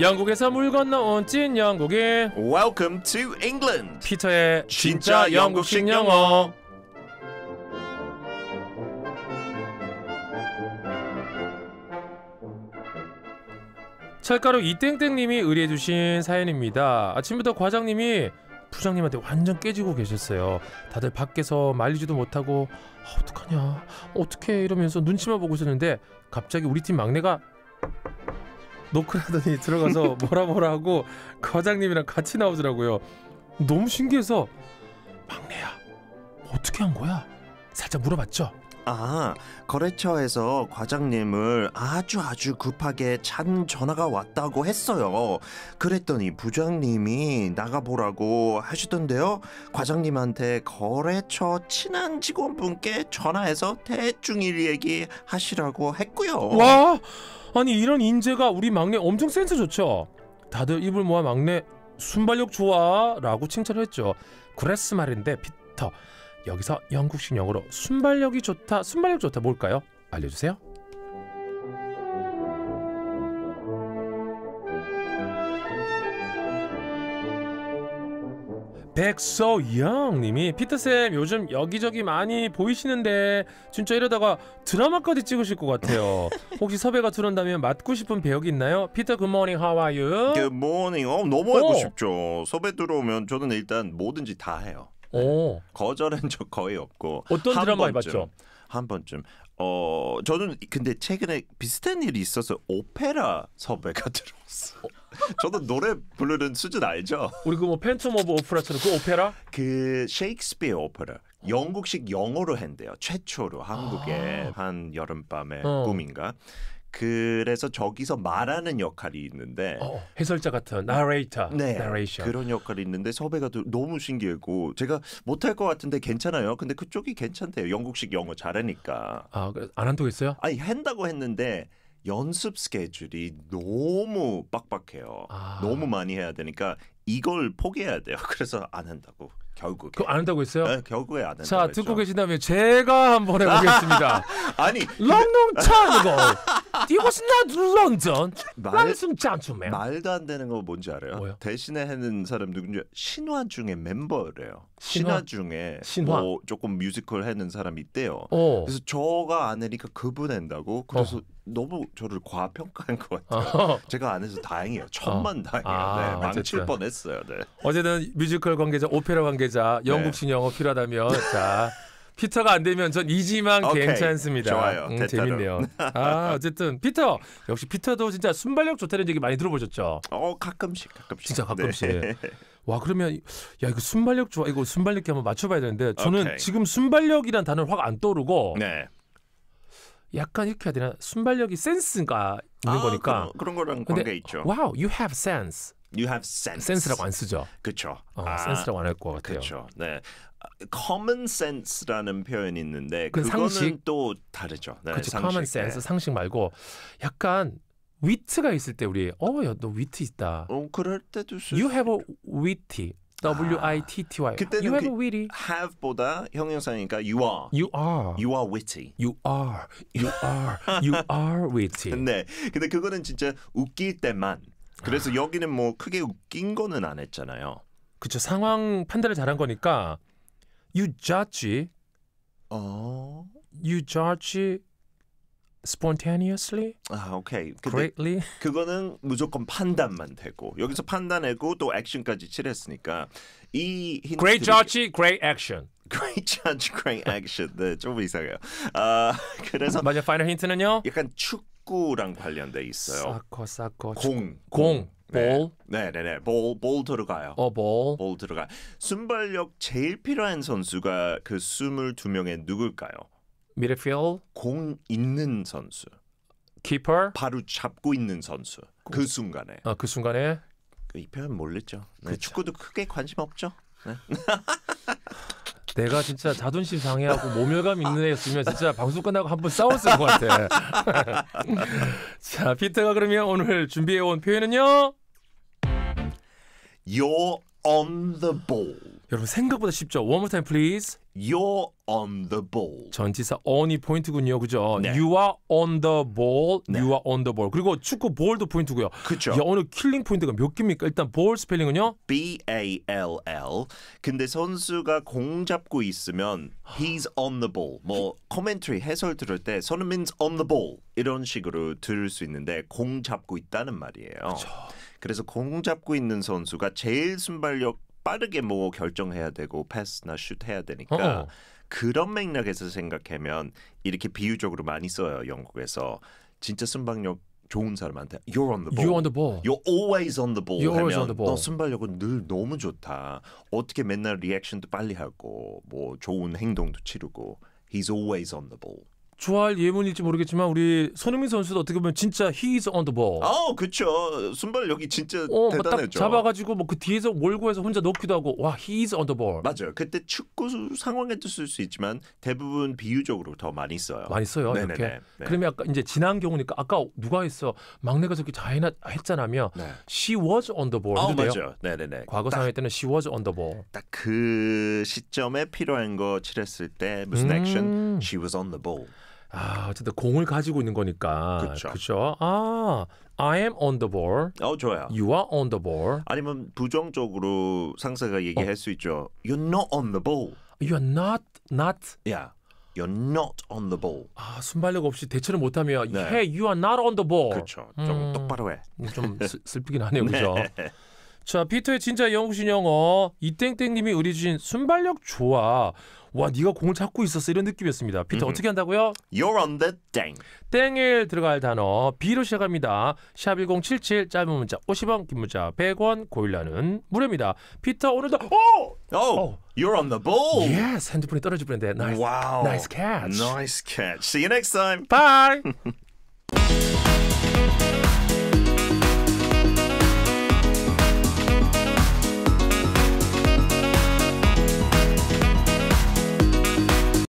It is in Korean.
영국에서 물 건너온 찐 영국인 Welcome to England. 피터의 진짜 영국식 영어. 철가루 이땡땡님이 의뢰해주신 사연입니다. 아침부터 과장님이 부장님한테 완전 깨지고 계셨어요. 다들 밖에서 말리지도 못하고 아, 어떡하냐 어떻게 이러면서 눈치만 보고 있었는데 갑자기 우리 팀 막내가 노크라더니 들어가서 뭐라 뭐라 하고 그 과장님이랑 같이 나오더라고요. 너무 신기해서 막내야 어떻게 한 거야? 살짝 물어봤죠. 아, 거래처에서 과장님을 아주 아주 급하게 찬 전화가 왔다고 했어요. 그랬더니 부장님이 나가보라고 하시던데요. 과장님한테 거래처 친한 직원분께 전화해서 대충 일 얘기하시라고 했고요. 와, 아니 이런 인재가 우리 막내 엄청 센스 좋죠. 다들 입을 모아 막내 순발력 좋아라고 칭찬했죠. 그랬스 말인데 피터. 여기서 영국식 영어로 순발력이 좋다, 순발력 좋다 뭘까요? 알려주세요. 백서영님이 피터쌤 요즘 여기저기 많이 보이시는데 진짜 이러다가 드라마까지 찍으실 것 같아요. 혹시 섭외가 들어온다면 맡고 싶은 배역이 있나요? 피터 굿모닝 하와유. 굿모닝. 어, 너무 하고 싶죠. 섭외 들어오면 저는 일단 뭐든지 다 해요. 네. 오. 거절한 적 거의 없고 어떤 드라마 봤죠한 번쯤. 어 저는 근데 최근에 비슷한 일이 있어서 오페라 섭외가 들어왔어. 저도 노래 부르는 수준 알죠? 우리 그뭐 팬텀 오브 오페라처럼 그 오페라? 그 셰익스피어 오페라. 영국식 영어로 한대요. 최초로 한국의 아. 한 여름밤의 어. 꿈인가. 그래서 저기서 말하는 역할이 있는데 어, 어 해설자 같은 나레이터, 네, 나레이션 그런 역할이 있는데 섭외가 너무 신기했고 제가 못할 것 같은데 괜찮아요. 근데 그쪽이 괜찮대요. 영국식 영어 잘하니까. 아안 그, 한다고 했어요? 아니 한다고 했는데 연습 스케줄이 너무 빡빡해요. 아. 너무 많이 해야 되니까 이걸 포기해야 돼요. 그래서 안 한다고. 결국 에안 한다고 했어요? 네, 결국에 안 한다고 자, 했죠. 듣고 계신다면 제가 한번 해보겠습니다. 아니 런롱차 이거 이것은 런던 말씀 짠투맨 말도 안 되는 거 뭔지 알아요? 뭐요? 대신에 하는 사람 누군지 신화 중에 멤버래요. 신화, 신화 중에 신화? 뭐 조금 뮤지컬 하는 사람 있대요. 오. 어. 그래서 저가 아내니까 그분 한다고 그래서 어. 너무 저를 과평가한 것 같아요. 제가 안 해서 다행이에요. 천만 어. 다행이에요. 아, 네, 망칠 뻔했어요. 네. 어쨌든 뮤지컬 관계자, 오페라 관계자, 영국식 네. 영어 필요하다면 자 피터가 안 되면 전 이지만 오케이. 괜찮습니다. 좋아요. 음, 재밌네요. 아 어쨌든 피터 역시 피터도 진짜 순발력 좋다는 얘기 많이 들어보셨죠? 어 가끔씩 가끔씩. 진짜 네. 가끔씩. 네. 와 그러면 야 이거 순발력 좋아 이거 순발력 한번 맞춰봐야 되는데 저는 오케이. 지금 순발력이란 단어 확안 떠오르고 네. 약간 이렇게 해야 되나 순발력이 센스가 있는 아, 거니까 그런, 그런 거랑 관계 있죠. 와우, wow, you have sense. You have sense. 센스라고 안 쓰죠. 그렇죠. 어, 아, 센스라고 안 할 것 같아요. 그렇죠. 네. common sense라는 표현이 있는데 그건 상식 또 다르죠. 네, 그렇죠. common sense 네. 상식 말고 약간 위트가 있을 때 우리 어야너 위트 있다. 어 그럴 때도 쓰. You have a witty. W I T T Y. 그때는 you have 그, witty. have보다 형용사니까 you are. You are. You are witty. You are. You are. You are witty. 네. 근데 그거는 진짜 웃길 때만 그래서 아. 여기는 뭐 크게 웃긴 거는 안 했잖아요. 그쵸 상황 판단을 잘한 거니까 you judge 어 you judge spontaneously 아 오케이 greatly 그거는 무조건 판단만 되고 여기서 판단하고 또 액션까지 칠했으니까 이 great judge great action great judge great action 네좀 이상해요 아 그래서 맞아 파이널 힌트는요 약간 축 축구랑 관련돼 있어요. 사커 사커 공, 공, 네. 볼. 네, 네, 네. 볼, 볼 들어가요. 어, 볼. 볼 들어가. 순발력 제일 필요한 선수가 그 22명의 누굴까요? 미드필공 있는 선수. 키퍼. 바로 잡고 있는 선수. 그 순간에. 아, 그 순간에 그 이 표현 모르죠. 네, 축구도 크게 관심 없죠. 네. 내가 진짜 자존심 상해하고 모멸감 있는 애였으면 진짜 방송 끝나고 한번 싸웠을 것 같아. 자, 피터가 그러면 오늘 준비해온 표현은요? You're on the ball. 여러분 생각보다 쉽죠? One more time, please. You're on the ball. 전치사 on이 포인트군요. 그죠? 네. You are on the ball. 네. You are on the ball. 그리고 축구 볼도 포인트고요. 그렇죠. 오늘 킬링 포인트가 몇 개입니까? 일단 볼 스펠링은요? B A L L. 근데 선수가 공 잡고 있으면 he's on the ball. 뭐 커멘터리 해설 들을 때 손흥민's on the ball 이런 식으로 들을 수 있는데 공 잡고 있다는 말이에요. 그렇죠. 그래서 공 잡고 있는 선수가 제일 순발력 빠르게 뭐 결정해야 되고 패스나 슛 해야 되니까 어. 그런 맥락에서 생각하면 이렇게 비유적으로 많이 써요 영국에서 진짜 순방력 좋은 사람한테 you're on the ball, you're on the ball, you're always on the ball you're 하면 on the ball. 너 순발력은 늘 너무 좋다. 어떻게 맨날 리액션도 빨리 하고 뭐 좋은 행동도 치르고 he's always on the ball. 좋아할 예문일지 모르겠지만 우리 손흥민 선수도 어떻게 보면 진짜 히즈 언더볼. 아, 그쵸. 순발 여기 진짜 어, 뭐 대단했죠. 잡아가지고 뭐 그 뒤에서 몰고해서 혼자 넣기도 하고 와 히즈 언더볼. 맞아요. 그때 축구 상황에도 쓸 수 있지만 대부분 비유적으로 더 많이 써요. 많이 써요. 네네네. 이렇게. 네. 그러면 아까 이제 지난 경우니까 아까 누가 했어 막내가 저렇게 자했나 했잖아요. 네. She was on the ball. 아, 맞아요. 네네네. 과거 상황 때는 she was on the ball. 딱 그 시점에 필요한 거 칠했을 때 무슨 음. 액션? She was on the ball. 아, 어쨌든 공을 가지고 있는 거니까. 그렇죠. 그렇죠. 아, I am on the ball. 어, 좋아요. You are on the ball. 아니면 부정적으로 상사가 얘기할 어. 수 있죠. You're not on the ball. You're not not. Yeah. You're not on the ball. 아, 순발력 없이 대처를 못하며 네. Hey, you are not on the ball. 그렇죠. 좀 음, 똑바로 해. 좀 슬, 슬프긴 하네요, 그죠? 네. 자, 피터의 진짜 영국신 영어 이땡땡님이 우리 주신 순발력 좋아. 와, 네가 공을 잡고 있었어 이런 느낌이었습니다. 피터 음흠. 어떻게 한다고요? You're on the 땡. 땡일 들어갈 단어 B로 시작합니다. 샵 1077 짧은 문자 50원, 긴 문자 100원, 고일라는 무료입니다. 피터 오늘도 오! Oh, oh, you're on the ball. Yes, 핸드폰이 떨어질 뻔했는데. Nice, wow. nice catch. Nice catch. See you next time. Bye.